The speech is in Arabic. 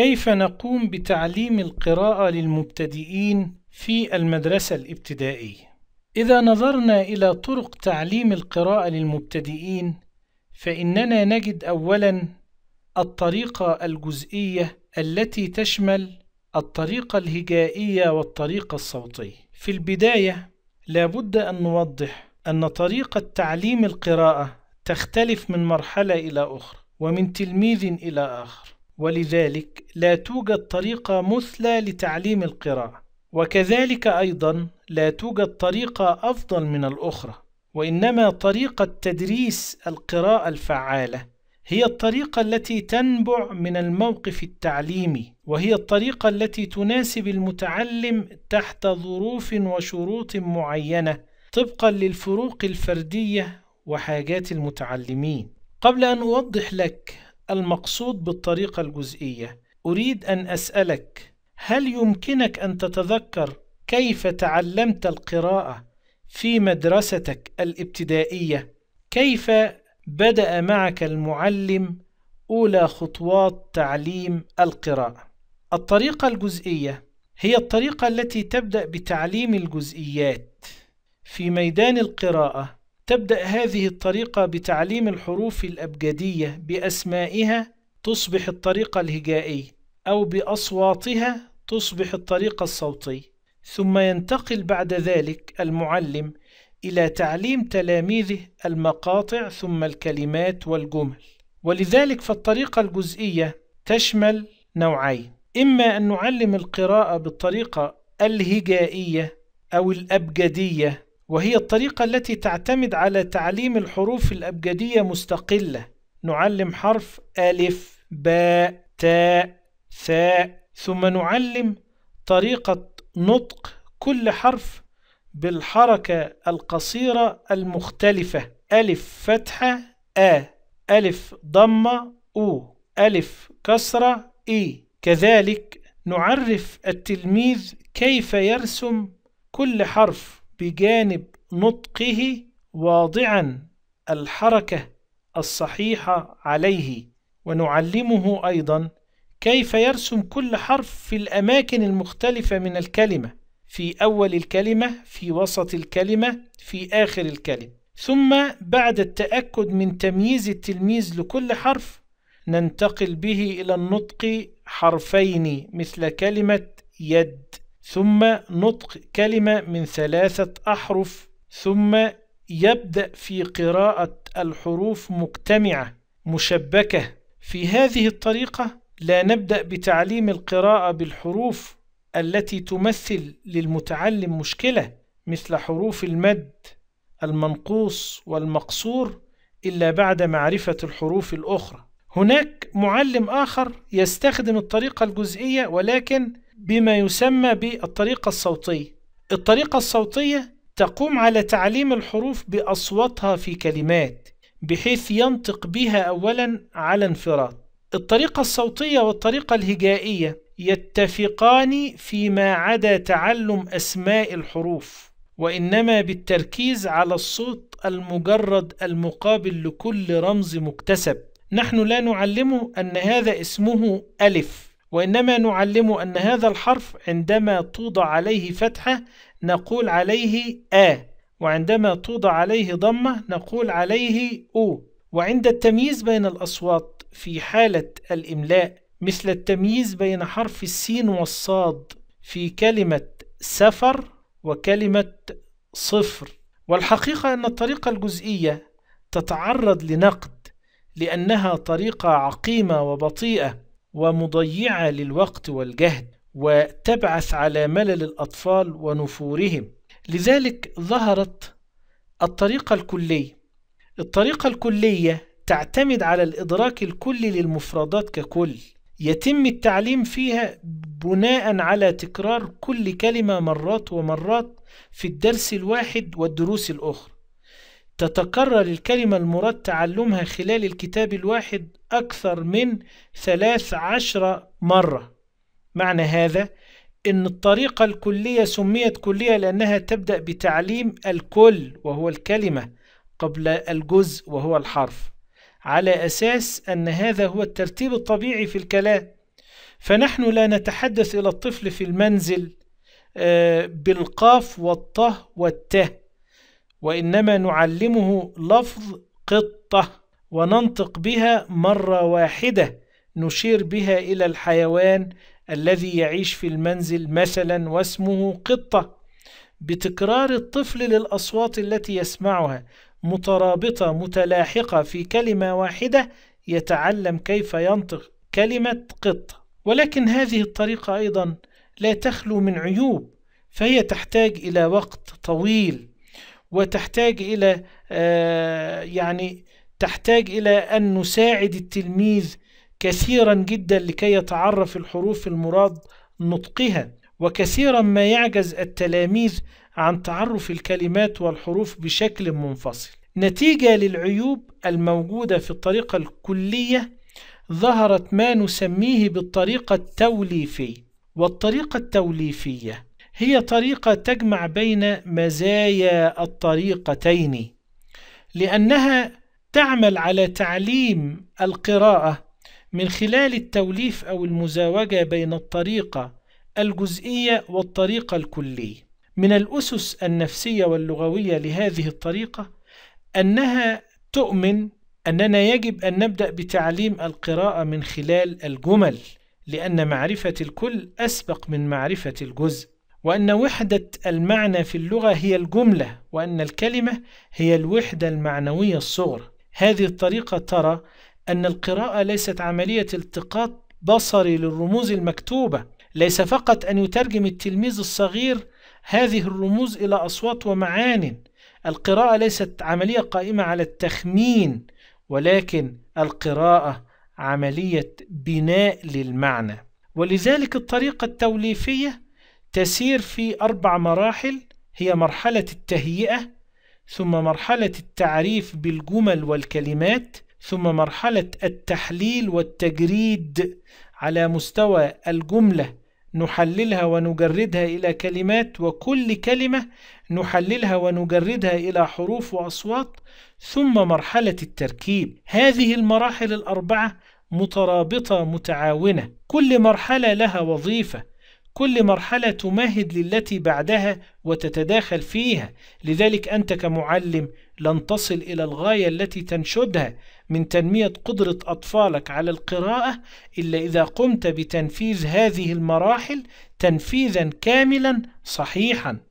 كيف نقوم بتعليم القراءة للمبتدئين في المدرسة الابتدائية؟ إذا نظرنا إلى طرق تعليم القراءة للمبتدئين فإننا نجد أولاً الطريقة الجزئية التي تشمل الطريقة الهجائية والطريقة الصوتية. في البداية لابد أن نوضح أن طريقة تعليم القراءة تختلف من مرحلة إلى أخرى ومن تلميذ إلى آخر ولذلك لا توجد طريقة مثلى لتعليم القراءة وكذلك أيضا لا توجد طريقة أفضل من الأخرى وإنما طريقة تدريس القراءة الفعالة هي الطريقة التي تنبع من الموقف التعليمي وهي الطريقة التي تناسب المتعلم تحت ظروف وشروط معينة طبقا للفروق الفردية وحاجات المتعلمين قبل أن أوضح لك المقصود بالطريقة الجزئية أريد أن أسألك هل يمكنك أن تتذكر كيف تعلمت القراءة في مدرستك الابتدائية؟ كيف بدأ معك المعلم أولى خطوات تعليم القراءة؟ الطريقة الجزئية هي الطريقة التي تبدأ بتعليم الجزئيات في ميدان القراءة تبدأ هذه الطريقة بتعليم الحروف الأبجدية بأسمائها تصبح الطريقة الهجائية أو بأصواتها تصبح الطريقة الصوتية ثم ينتقل بعد ذلك المعلم إلى تعليم تلاميذه المقاطع ثم الكلمات والجمل ولذلك فالطريقة الجزئية تشمل نوعين إما أن نعلم القراءة بالطريقة الهجائية أو الأبجدية وهي الطريقة التي تعتمد على تعليم الحروف الأبجدية مستقلة نعلم حرف ألف باء تاء ثاء ثم نعلم طريقة نطق كل حرف بالحركة القصيرة المختلفة ألف فتحة آ ألف ضمة أو ألف كسرة إي كذلك نعرف التلميذ كيف يرسم كل حرف بجانب نطقه واضعا الحركة الصحيحة عليه ونعلمه أيضا كيف يرسم كل حرف في الأماكن المختلفة من الكلمة في أول الكلمة في وسط الكلمة في آخر الكلمة ثم بعد التأكد من تمييز التلميذ لكل حرف ننتقل به إلى النطق حرفين مثل كلمة يد ثم نطق كلمة من ثلاثة أحرف ثم يبدأ في قراءة الحروف مجتمعة مشبكة في هذه الطريقة لا نبدأ بتعليم القراءة بالحروف التي تمثل للمتعلم مشكلة مثل حروف المد المنقوص والمقصور إلا بعد معرفة الحروف الأخرى هناك معلم آخر يستخدم الطريقة الجزئية ولكن بما يسمى بالطريقة الصوتية الطريقة الصوتية تقوم على تعليم الحروف بأصواتها في كلمات بحيث ينطق بها أولا على انفراد الطريقة الصوتية والطريقة الهجائية يتفقان فيما عدا تعلم أسماء الحروف وإنما بالتركيز على الصوت المجرد المقابل لكل رمز مكتسب نحن لا نعلمه أن هذا اسمه ألف وإنما نعلم أن هذا الحرف عندما توضع عليه فتحة نقول عليه آ وعندما توضع عليه ضمة نقول عليه أو وعند التمييز بين الأصوات في حالة الإملاء مثل التمييز بين حرف السين والصاد في كلمة سفر وكلمة صفر والحقيقة أن الطريقة الجزئية تتعرض لنقد لأنها طريقة عقيمة وبطيئة ومضيعة للوقت والجهد وتبعث على ملل الأطفال ونفورهم لذلك ظهرت الطريقة الكلية الطريقة الكلية تعتمد على الإدراك الكلي للمفردات ككل يتم التعليم فيها بناء على تكرار كل كلمة مرات ومرات في الدرس الواحد والدروس الأخرى تتكرر الكلمة المراد تعلمها خلال الكتاب الواحد أكثر من ثلاث عشر مرة معنى هذا إن الطريقة الكلية سميت كلية لأنها تبدأ بتعليم الكل وهو الكلمة قبل الجزء وهو الحرف على أساس أن هذا هو الترتيب الطبيعي في الكلام فنحن لا نتحدث إلى الطفل في المنزل آه، بالقاف والطه والته وإنما نعلمه لفظ قطة وننطق بها مرة واحدة نشير بها إلى الحيوان الذي يعيش في المنزل مثلا واسمه قطة بتكرار الطفل للأصوات التي يسمعها مترابطة متلاحقة في كلمة واحدة يتعلم كيف ينطق كلمة قطة ولكن هذه الطريقة أيضا لا تخلو من عيوب فهي تحتاج إلى وقت طويل وتحتاج إلى آه، يعني تحتاج إلى أن نساعد التلميذ كثيرا جدا لكي يتعرف الحروف المراد نطقها وكثيرا ما يعجز التلاميذ عن تعرف الكلمات والحروف بشكل منفصل نتيجة للعيوب الموجودة في الطريقة الكلية ظهرت ما نسميه بالطريقة التوليفية والطريقة التوليفية هي طريقة تجمع بين مزايا الطريقتين لأنها تعمل على تعليم القراءة من خلال التوليف أو المزاوجة بين الطريقة الجزئية والطريقة الكلية من الأسس النفسية واللغوية لهذه الطريقة أنها تؤمن أننا يجب أن نبدأ بتعليم القراءة من خلال الجمل لأن معرفة الكل أسبق من معرفة الجزء وأن وحدة المعنى في اللغة هي الجملة وأن الكلمة هي الوحدة المعنوية الصغرى هذه الطريقة ترى أن القراءة ليست عملية التقاط بصري للرموز المكتوبة ليس فقط أن يترجم التلميذ الصغير هذه الرموز إلى أصوات ومعان القراءة ليست عملية قائمة على التخمين ولكن القراءة عملية بناء للمعنى ولذلك الطريقة التوليفية تسير في أربع مراحل هي مرحلة التهيئة ثم مرحلة التعريف بالجمل والكلمات ثم مرحلة التحليل والتجريد على مستوى الجملة نحللها ونجردها إلى كلمات وكل كلمة نحللها ونجردها إلى حروف وأصوات ثم مرحلة التركيب هذه المراحل الأربعة مترابطة متعاونة كل مرحلة لها وظيفة كل مرحلة تمهد للتي بعدها وتتداخل فيها لذلك أنت كمعلم لن تصل إلى الغاية التي تنشدها من تنمية قدرة أطفالك على القراءة إلا إذا قمت بتنفيذ هذه المراحل تنفيذا كاملا صحيحا